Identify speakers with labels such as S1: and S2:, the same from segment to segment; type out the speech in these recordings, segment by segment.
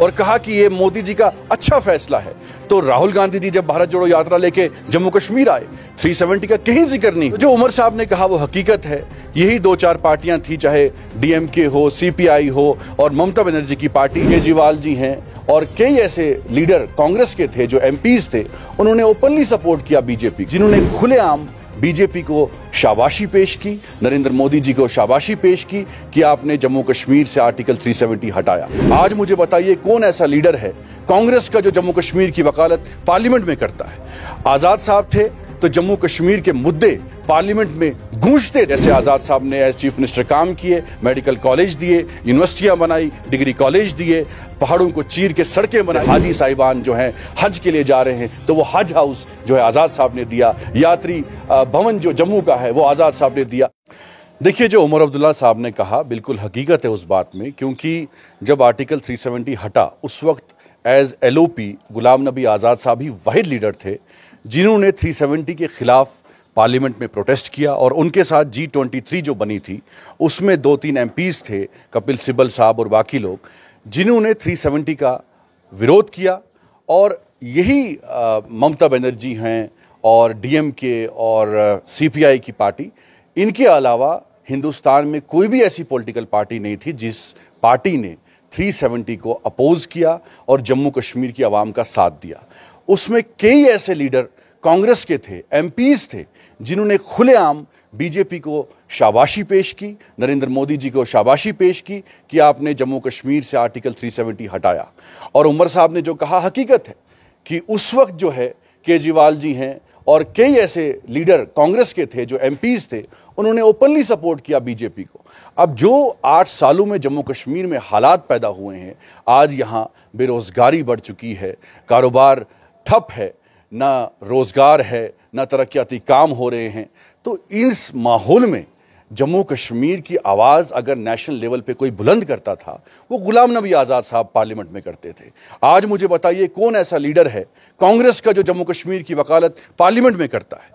S1: और कहा कि ये मोदी जी का अच्छा फैसला है तो राहुल गांधी जी जब भारत जोड़ो यात्रा लेके जम्मू कश्मीर आए 370 का कहीं जिक्र नहीं जो उमर साहब ने कहा वो हकीकत है यही दो चार पार्टियां थी चाहे डीएमके हो सीपीआई हो और ममता बनर्जी की पार्टी केजरीवाल जी हैं और कई ऐसे लीडर कांग्रेस के थे जो एम थे उन्होंने ओपनली सपोर्ट किया बीजेपी जिन्होंने खुलेआम बीजेपी को शाबाशी पेश की नरेंद्र मोदी जी को शाबाशी पेश की कि आपने जम्मू कश्मीर से आर्टिकल 370 हटाया आज मुझे बताइए कौन ऐसा लीडर है कांग्रेस का जो जम्मू कश्मीर की वकालत पार्लियामेंट में करता है आज़ाद साहब थे तो जम्मू कश्मीर के मुद्दे पार्लियामेंट में गूंजते जैसे आज़ाद साहब ने एज चीफ मिनिस्टर काम किए मेडिकल कॉलेज दिए यूनिवर्सिटियां बनाई डिग्री कॉलेज दिए पहाड़ों को चीर के सड़कें बनाई हाजी साहिबान जो हैं हज के लिए जा रहे हैं तो वो हज हाउस जो है आज़ाद साहब ने दिया यात्री भवन जो जम्मू का है वो आज़ाद साहब ने दिया देखिए जो उमर अब्दुल्ला साहब ने कहा बिल्कुल हकीकत है उस बात में क्योंकि जब आर्टिकल 370 हटा उस वक्त एज एलओपी गुलाम नबी आज़ाद साहब ही वाहिद लीडर थे जिन्होंने 370 के खिलाफ पार्लियामेंट में प्रोटेस्ट किया और उनके साथ जी ट्वेंटी थ्री जो बनी थी उसमें दो तीन एम थे कपिल सिब्बल साहब और बाकी लोग जिन्होंने 370 का विरोध किया और यही ममता बनर्जी हैं और डीएमके और सीपीआई की पार्टी इनके अलावा हिंदुस्तान में कोई भी ऐसी पॉलिटिकल पार्टी नहीं थी जिस पार्टी ने 370 को अपोज़ किया और जम्मू कश्मीर की आवाम का साथ दिया उसमें कई ऐसे लीडर कांग्रेस के थे एम थे जिन्होंने खुलेआम बीजेपी को शाबाशी पेश की नरेंद्र मोदी जी को शाबाशी पेश की कि आपने जम्मू कश्मीर से आर्टिकल 370 हटाया और उमर साहब ने जो कहा हकीकत है कि उस वक्त जो है केजरीवाल जी हैं और कई ऐसे लीडर कांग्रेस के थे जो एम थे उन्होंने ओपनली सपोर्ट किया बीजेपी को अब जो आठ सालों में जम्मू कश्मीर में हालात पैदा हुए हैं आज यहाँ बेरोज़गारी बढ़ चुकी है कारोबार ठप है ना रोज़गार है ना तरक्याती काम हो रहे हैं तो इस माहौल में जम्मू कश्मीर की आवाज़ अगर नेशनल लेवल पे कोई बुलंद करता था वो गुलाम नबी आज़ाद साहब पार्लियामेंट में करते थे आज मुझे बताइए कौन ऐसा लीडर है कांग्रेस का जो जम्मू कश्मीर की वकालत पार्लियामेंट में करता है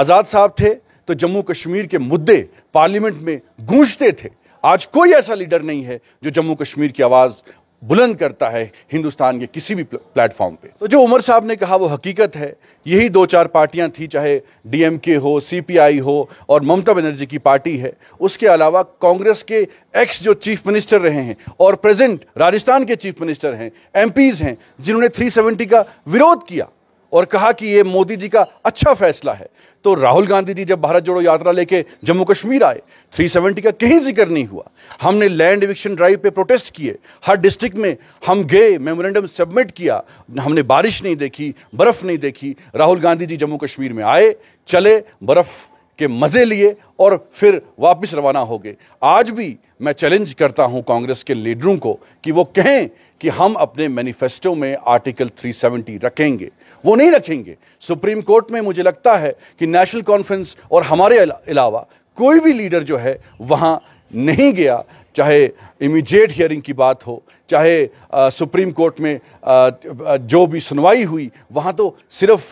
S1: आज़ाद साहब थे तो जम्मू कश्मीर के मुद्दे पार्लियामेंट में गूंजते थे आज कोई ऐसा लीडर नहीं है जो जम्मू कश्मीर की आवाज़ बुलंद करता है हिंदुस्तान के किसी भी प्लेटफॉर्म पे तो जो उमर साहब ने कहा वो हकीकत है यही दो चार पार्टियां थी चाहे डीएमके हो सीपीआई हो और ममता बनर्जी की पार्टी है उसके अलावा कांग्रेस के एक्स जो चीफ मिनिस्टर रहे हैं और प्रेजेंट राजस्थान के चीफ मिनिस्टर हैं एमपीज हैं जिन्होंने 370 का विरोध किया और कहा कि ये मोदी जी का अच्छा फैसला है तो राहुल गांधी जी जब भारत जोड़ो यात्रा लेके जम्मू कश्मीर आए 370 का कहीं जिक्र नहीं हुआ हमने लैंड एविक्शन ड्राइव पे प्रोटेस्ट किए हर डिस्ट्रिक्ट में हम गए मेमोरेंडम सबमिट किया हमने बारिश नहीं देखी बर्फ़ नहीं देखी राहुल गांधी जी जम्मू कश्मीर में आए चले बर्फ़ के मज़े लिए और फिर वापस रवाना हो गए आज भी मैं चैलेंज करता हूं कांग्रेस के लीडरों को कि वो कहें कि हम अपने मैनिफेस्टो में आर्टिकल 370 रखेंगे वो नहीं रखेंगे सुप्रीम कोर्ट में मुझे लगता है कि नेशनल कॉन्फ्रेंस और हमारे अलावा कोई भी लीडर जो है वहाँ नहीं गया चाहे इमीडिएट हियरिंग की बात हो चाहे आ, सुप्रीम कोर्ट में आ, जो भी सुनवाई हुई वहाँ तो सिर्फ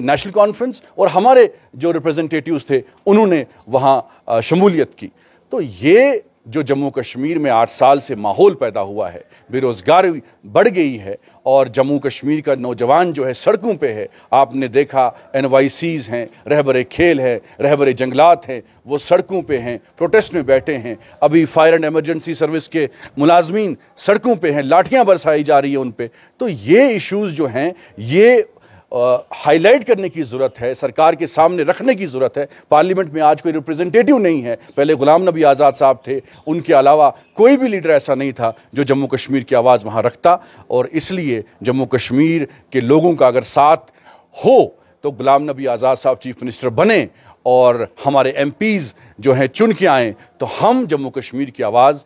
S1: नेशनल कॉन्फ्रेंस और हमारे जो रिप्रेजेंटेटिव्स थे उन्होंने वहाँ शमूलियत की तो ये जो जम्मू कश्मीर में आठ साल से माहौल पैदा हुआ है बेरोज़गारी बढ़ गई है और जम्मू कश्मीर का नौजवान जो है सड़कों पे है आपने देखा एन हैं रहबरे खेल है रहबरे जंगलात हैं वो सड़कों पे हैं प्रोटेस्ट में बैठे हैं अभी फायर एंड एमरजेंसी सर्विस के मुलाजमीन सड़कों पे हैं लाठियां बरसाई जा रही है उन पर तो ये इश्यूज़ जो हैं ये हाईलाइट करने की ज़रूरत है सरकार के सामने रखने की ज़रूरत है पार्लियामेंट में आज कोई रिप्रेजेंटेटिव नहीं है पहले गुलाम नबी आज़ाद साहब थे उनके अलावा कोई भी लीडर ऐसा नहीं था जो जम्मू कश्मीर की आवाज़ वहाँ रखता और इसलिए जम्मू कश्मीर के लोगों का अगर साथ हो तो गुलाम नबी आज़ाद साहब चीफ मिनिस्टर बने और हमारे एम जो हैं चुन के आएँ तो हम जम्मू कश्मीर की आवाज़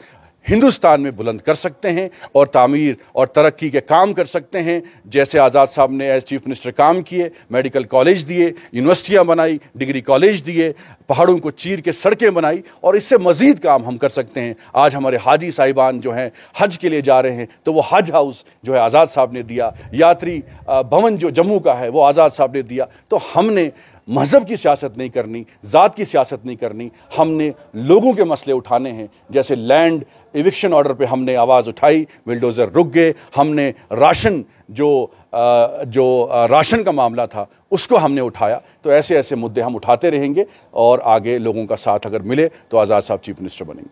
S1: हिंदुस्तान में बुलंद कर सकते हैं और तामीर और तरक्की के काम कर सकते हैं जैसे आज़ाद साहब ने एज चीफ मिनिस्टर काम किए मेडिकल कॉलेज दिए यूनिवर्सिटियाँ बनाई डिग्री कॉलेज दिए पहाड़ों को चीर के सड़कें बनाई और इससे मज़ीद काम हम कर सकते हैं आज हमारे हाजी साहिबान जो हैं हज के लिए जा रहे हैं तो वो हज हाउस जो है आज़ाद साहब ने दिया यात्री भवन जो जम्मू का है वो आज़ाद साहब ने दिया तो हमने मज़हब की सियासत नहीं करनी ज़ात की सियासत नहीं करनी हमने लोगों के मसले उठाने हैं जैसे लैंड इविक्शन ऑर्डर पे हमने आवाज़ उठाई विल्डोज़र रुक गए हमने राशन जो जो राशन का मामला था उसको हमने उठाया तो ऐसे ऐसे मुद्दे हम उठाते रहेंगे और आगे लोगों का साथ अगर मिले तो आज़ाद साहब चीफ मिनिस्टर बनेंगे